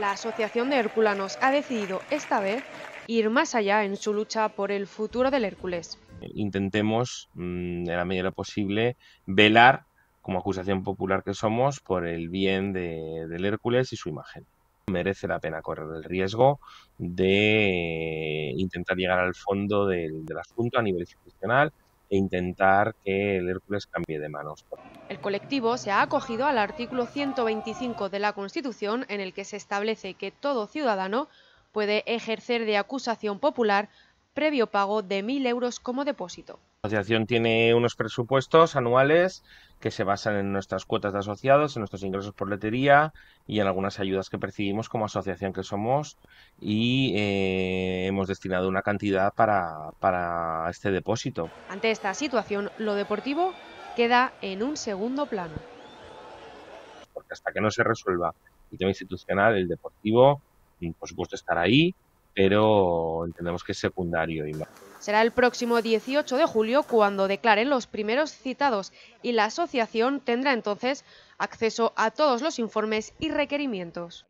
La Asociación de Hérculanos ha decidido esta vez ir más allá en su lucha por el futuro del Hércules. Intentemos, mm, en la medida de lo posible, velar, como acusación popular que somos, por el bien del Hércules y su imagen. Merece la pena correr el riesgo de eh, intentar llegar al fondo del asunto a nivel institucional e intentar que el Hércules cambie de manos. El colectivo se ha acogido al artículo 125 de la Constitución en el que se establece que todo ciudadano puede ejercer de acusación popular previo pago de 1.000 euros como depósito. La asociación tiene unos presupuestos anuales que se basan en nuestras cuotas de asociados, en nuestros ingresos por letería y en algunas ayudas que percibimos como asociación que somos y eh, destinado una cantidad para, este depósito. Ante esta situación, lo deportivo queda en un segundo plano. Porque hasta que no se resuelva el tema institucional, el deportivo, mm, por supuesto, estará ahí, pero entendemos que es secundario. Y Será el próximo 18 de julio cuando declaren los primeros citados y la asociación tendrá entonces acceso a todos los informes y requerimientos.